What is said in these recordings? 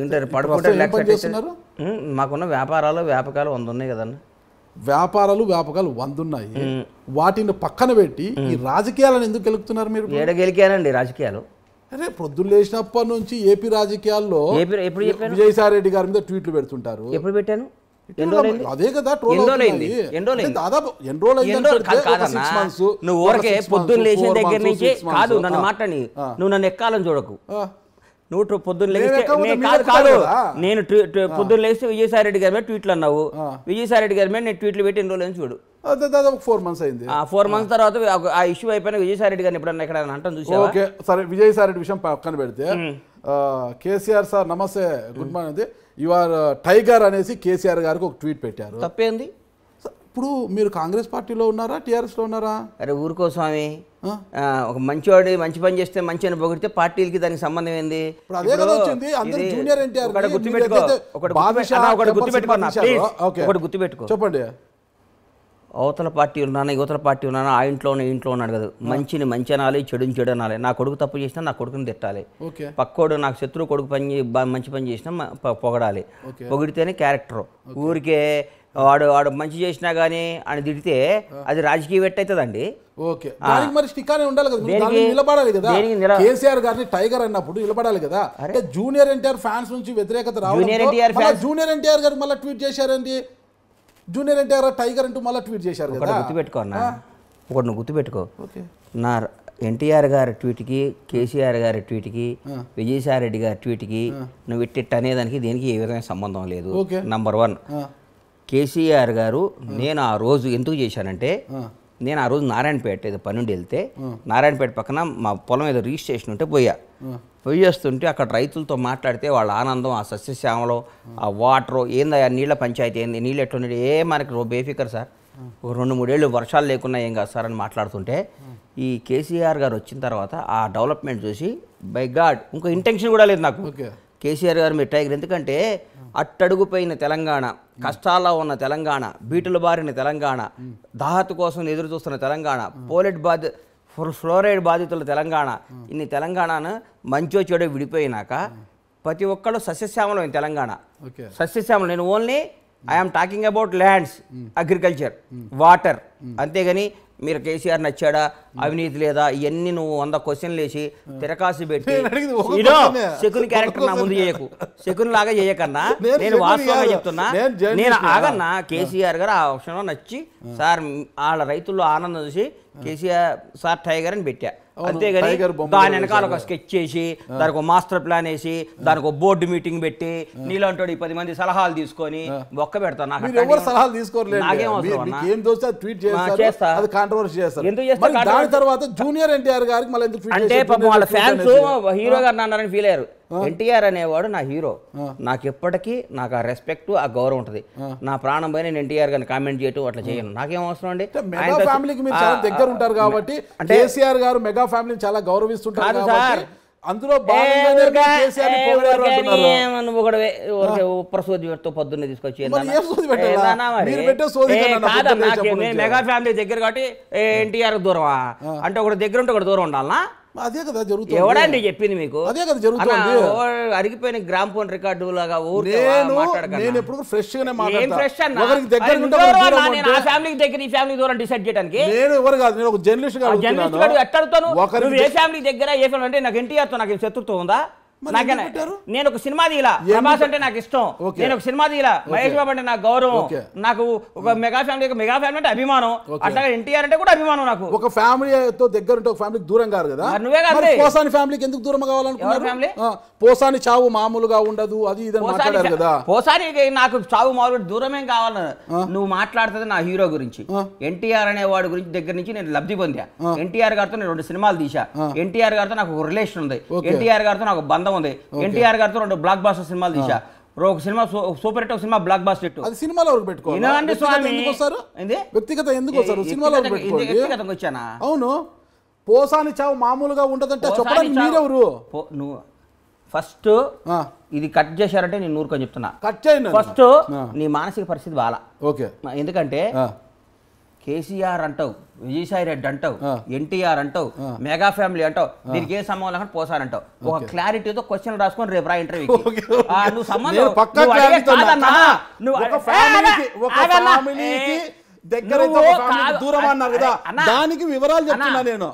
ఏంటంటే పడుకుంటారు మాకున్న వ్యాపారాలు వ్యాపకాలు వంద ఉన్నాయి కదండి వ్యాపారాలు వ్యాపకాలు ఉన్నాయి వాటిని పక్కన పెట్టి ఈ రాజకీయాలను ఎందుకు గెలుపుతున్నారు మీరు ఏడ గెలికానండి రాజకీయాలు అరే పొద్దున్న లేచినప్పటి నుంచి ఏపీ రాజకీయాల్లో విజయసాయి రెడ్డి గారి మీద ట్వీట్లు పెడుతుంటారు ఎప్పుడు పెట్టాను అదే కదా దాదాపు నువ్వు ఊరకే పొద్దున్న లేచిన దగ్గర నుంచి కాదు నన్ను మాట్లాడి నువ్వు నన్ను ఎక్కాలని చూడకు నువ్వు పొద్దున్న లేస్తే కాదు కాదు నేను పొద్దున్న లేస్తే విజయసాయి రెడ్డి గారి మీద ట్వీట్లు అన్నావు విజయసాయి రెడ్డి గారి మీద నేను ట్వీట్లు పెట్టి ఎన్ని రోజులు చూడు ఫోర్ మంత్స్ అయింది ఫోర్ మంత్స్ తర్వాత ఆ ఇష్యూ అయిపోయిన విజయసాయి రెడ్డి గారిని ఎప్పుడన్నా ఎక్కడ అంటాం చూసా ఓకే సరే విజయసాయి రెడ్డి విషయం పక్కన పెడితే కేసీఆర్ సార్ నమస్తే good morning you are tiger అనేసి కేసీఆర్ గారికి ఒక ట్వీట్ పెట్టారు తప్పేంది ఇప్పుడు మీరు కాంగ్రెస్ పార్టీలో ఉన్నారా టీఆర్ఎస్లో ఉన్నారా అరే ఊరుకో స్వామి ఒక మంచివాడు మంచి పని చేస్తే మంచి అని పొగిడితే పార్టీలకి దానికి సంబంధం ఏంది ఒకటి గుర్తుపెట్టుకో చెప్పండి అవతల పార్టీ ఉన్నానా యువతల పార్టీ ఉన్నానా ఆ ఇంట్లోనే ఇంట్లో ఉన్నాడు కదా మంచిని మంచి అనాలి చెడుని చెడు అనాలి నా కొడుకు తప్పు చేసినా నా కొడుకుని తిట్టాలి పక్కోడు నాకు శత్రువు కొడుకు పని మంచి పని చేసినా పొగడాలి పొగిడితేనే క్యారెక్టర్ ఊరికే వాడు వాడు మంచి చేసినా కానీ అని తిడితే అది రాజకీయ వెట్టయితుందండి ఓకే దానికి మరి స్టిక్కానే ఉండాలి కదా నిలబడాలి కదా కేసీఆర్ గారిని టైగర్ అన్నప్పుడు నిలబడాలి కదా అంటే జూనియర్ ఎన్టీఆర్ ఫ్యాన్స్ నుంచి వ్యతిరేకత రావాలి జూనియర్ ఎన్టీఆర్ గారు మళ్ళీ ట్వీట్ చేశారండి జూనియర్ ఎన్టీఆర్ టైగర్ అంటూ మళ్ళీ ట్వీట్ చేశారు కదా గుర్తుపెట్టుకో అన్న ఒకటి నువ్వు గుర్తుపెట్టుకో నా ఎన్టీఆర్ గారి ట్వీట్కి కేసీఆర్ గారి ట్వీట్కి విజయసాయి రెడ్డి గారి ట్వీట్కి నువ్వు ఇట్టి అనేదానికి దీనికి ఏ విధమైన సంబంధం లేదు నంబర్ వన్ కేసీఆర్ గారు నేను ఆ రోజు ఎందుకు చేశానంటే నేను ఆ రోజు నారాయణపేట ఏదో పన్నెండు వెళ్తే నారాయణపేట పక్కన మా పొలం ఏదో రిజిస్ట్రేషన్ ఉంటే పోయా వస్తుంటే అక్కడ రైతులతో మాట్లాడితే వాళ్ళ ఆనందం ఆ సస్యశ్యామలో ఆ వాటర్ ఏందా నీళ్ళ పంచాయతీ ఏంది నీళ్ళు ఎట్లున్నాయి ఏ మనకి బేఫికర్ సార్ ఒక రెండు మూడేళ్ళు వర్షాలు లేకున్నా ఏం కాదు సార్ అని మాట్లాడుతుంటే ఈ కేసీఆర్ గారు వచ్చిన తర్వాత ఆ డెవలప్మెంట్ చూసి బై గాడ్ ఇంకో ఇంటెన్షన్ కూడా లేదు నాకు కేసీఆర్ గారు మీరు టైగర్ ఎందుకంటే అట్టడుగుపోయిన తెలంగాణ కష్టాల్లో ఉన్న తెలంగాణ బీటులు బారిన తెలంగాణ దాహత్ కోసం ఎదురు చూస్తున్న తెలంగాణ పోలెట్ బాధి ఫ్లోరైడ్ బాధితుల తెలంగాణ ఇన్ని తెలంగాణను మంచో చెడో విడిపోయినాక ప్రతి ఒక్కళ్ళు సస్యశ్యామలం తెలంగాణ సస్యశ్యామలం నేను only I'm talking about lands agriculture water అంతేగాని మీరు కేసీఆర్ నచ్చాడా అవినీతి లేదా ఇవన్నీ నువ్వు వంద క్వశ్చన్లు వేసి తిరకాసి పెట్టి శకుని క్యారెక్టర్ నా ముందు చేయకు శకుని లాగా చేయకన్నా నేను వాస్తవంగా చెప్తున్నా నేను ఆగన్నా కేసీఆర్ గారు ఆ విషయంలో నచ్చి సార్ వాళ్ళ రైతుల్లో ఆనందం చూసి కేసీఆర్ సార్ టైగర్ అని పెట్టా అంతేగాని దాని వెనకాల ఒక స్కెచ్ చేసి దానికి ఒక మాస్టర్ ప్లాన్ వేసి దానికి ఒక బోర్డు మీటింగ్ పెట్టి నీలాంటి పది మంది సలహాలు తీసుకొని ఒక్క పెడతాను నాకు సలహాలు జూనియర్ ఎన్టీఆర్ గారికి అంటే పాపం వాళ్ళ ఫ్యాన్స్ హీరో గారు అన్నారని ఫీల్ అయ్యారు ఎన్టీఆర్ అనేవాడు నా హీరో నాకు ఎప్పటికీ నాకు ఆ రెస్పెక్ట్ ఆ గౌరవం ఉంటుంది నా ప్రాణం పైన నేను ఎన్టీఆర్ గారిని కామెంట్ చేయటం అట్లా చేయను నాకేం అవసరం అండి ఫ్యామిలీకి దగ్గర ఉంటారు కాబట్టి అంటే కేసీఆర్ గారు మెగా ఫ్యామిలీని చాలా గౌరవిస్తుంటారు సార్ అందులో పొద్దున్నే తీసుకొచ్చి మెగా ఫ్యామిలీ దగ్గర కాబట్టి ఎన్టీఆర్ దూరమా అంటే ఒకటి దగ్గర ఉంటే ఒకటి దూరం ఉండాలనా అదే కదా జరుగుతుంది ఎవడండి చెప్పింది మీకు అదే కదా జరుగుతుంది అరిగిపోయిన గ్రామ్ ఫోన్ రికార్డు లాగా నేను నేను ఎప్పుడు ఫ్రెష్ గానే మాట్లాడతాను దగ్గర నా ఫ్యామిలీకి దగ్గర ఈ ఫ్యామిలీ దూరం డిసైడ్ చేయడానికి నేను ఎవరు కాదు నేను ఒక జర్నలిస్ట్ గారు జర్నలిస్ట్ గారు ఏ ఫ్యామిలీ దగ్గర ఏ ఫ్యామిలీ అంటే నాకు ఎన్టీఆర్తో నాకు శత్రుత్వం ఉందా నేను ఒక సినిమా తీయలా ప్రభాస్ అంటే నాకు ఇష్టం నేను ఒక సినిమా తీయలా మహేష్ బాబు అంటే నాకు గౌరవం నాకు ఒక మెగా ఫ్యామిలీ మెగా ఫ్యామిలీ అంటే అభిమానం అట్లాగే ఎన్టీఆర్ అంటే కూడా అభిమానం నాకు ఒక ఫ్యామిలీతో దగ్గర ఉంటే ఒక ఫ్యామిలీ దూరం కాదు కదా నువ్వే కాదు పోసాని ఫ్యామిలీకి ఎందుకు దూరం కావాలనుకున్నారు ఫ్యామిలీ పోసాని చావు మామూలుగా ఉండదు అది ఇది మాట్లాడారు కదా పోసాని నాకు చావు మామూలు దూరమేం కావాలని నువ్వు మాట్లాడుతుంది నా హీరో గురించి ఎన్టీఆర్ అనే వాడి గురించి దగ్గర నుంచి నేను లబ్ధి పొందా ఎన్టీఆర్ గారితో నేను రెండు సినిమాలు తీసా ఎన్టీఆర్ గారితో నాకు ఒక రిలేషన్ ఉంది ఎన్టీఆర్ గారితో నాకు బంధం సంబంధం ఉంది ఎన్టీఆర్ గారితో రెండు బ్లాక్ బాస్టర్ సినిమాలు తీశా ఒక సినిమా సూపర్ హిట్ ఒక సినిమా బ్లాక్ బాస్టర్ హిట్ సినిమాలో వరకు పెట్టుకోవాలి వ్యక్తిగత ఎందుకు వస్తారు సినిమాలో వ్యక్తిగతంగా వచ్చానా అవును పోసాని చావు మామూలుగా ఉండదంటే చెప్పడానికి మీరెవరు నువ్వు ఫస్ట్ ఇది కట్ చేశారంటే నేను నూరుకొని చెప్తున్నా కట్ చేయండి ఫస్ట్ నీ మానసిక పరిస్థితి బాలా ఓకే ఎందుకంటే కేసీఆర్ అంటావు విజయసాయి రెడ్డి అంటావు ఎన్టీఆర్ అంటావు మెగా ఫ్యామిలీ అంటావు దీనికి ఏ సంబంధం లేకుండా పోసారంటావు ఒక క్లారిటీతో క్వశ్చన్ రాసుకొని రేపు రా ఇంటర్వ్యూ నువ్వు సంబంధం దానికి వివరాలు చెప్తున్నా నేను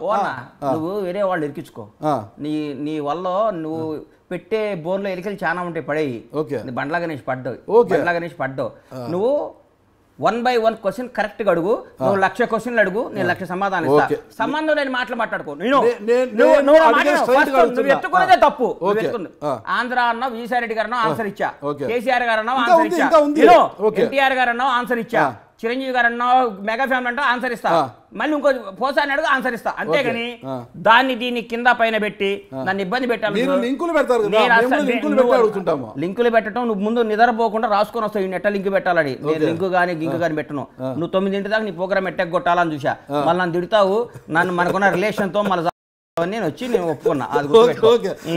నువ్వు వేరే వాళ్ళు ఇరికించుకో నీ నీ వల్ల నువ్వు పెట్టే బోర్లో ఎలికలు చాలా ఉంటాయి పడేవి బండ్ల గణేష్ పడ్డావు బండ్ల గణేష్ పడ్డావు నువ్వు one by one question correct గా అడుగు నువ్వు లక్ష క్వశ్చన్లు అడుగు నేను లక్ష సమాధానం సంబంధం నేను మాటలు మాట్లాడుకో నువ్వు తప్పు ఆంధ్ర అన్నావు ఈసారెడ్డి గారు ఆన్సర్ ఇచ్చా కేసీఆర్ గారు అన్నావు ఆన్సర్ ఇచ్చా ఎన్టీఆర్ గారు అన్నావు ఆన్సర్ ఇచ్చా చిరంజీవి గారు అన్నావు మెగా ఫ్యామిలీ అంటే ఆన్సర్ ఇస్తా మళ్ళీ ఇంకో అని అడుగు ఆన్సర్ ఇస్తా అంతేగాని దాన్ని దీన్ని కింద పైన పెట్టి నన్ను ఇబ్బంది పెట్టాను లింకులు లింకులు పెట్టడం నువ్వు ముందు నిద్రపోకుండా రాసుకొని వస్తావు ఎట్లా లింక్ పెట్టాలని నేను లింక్ కానీ గింక్ కానీ పెట్టను నువ్వు తొమ్మిదింటి దాకా నీ ప్రోగ్రామ్ ఎట్టకు కొట్టాలని చూసా మళ్ళీ నన్ను తిడతావు నన్ను మనకున్న రిలేషన్తో మళ్ళీ నేను వచ్చి నేను ఒప్పుకున్నా అది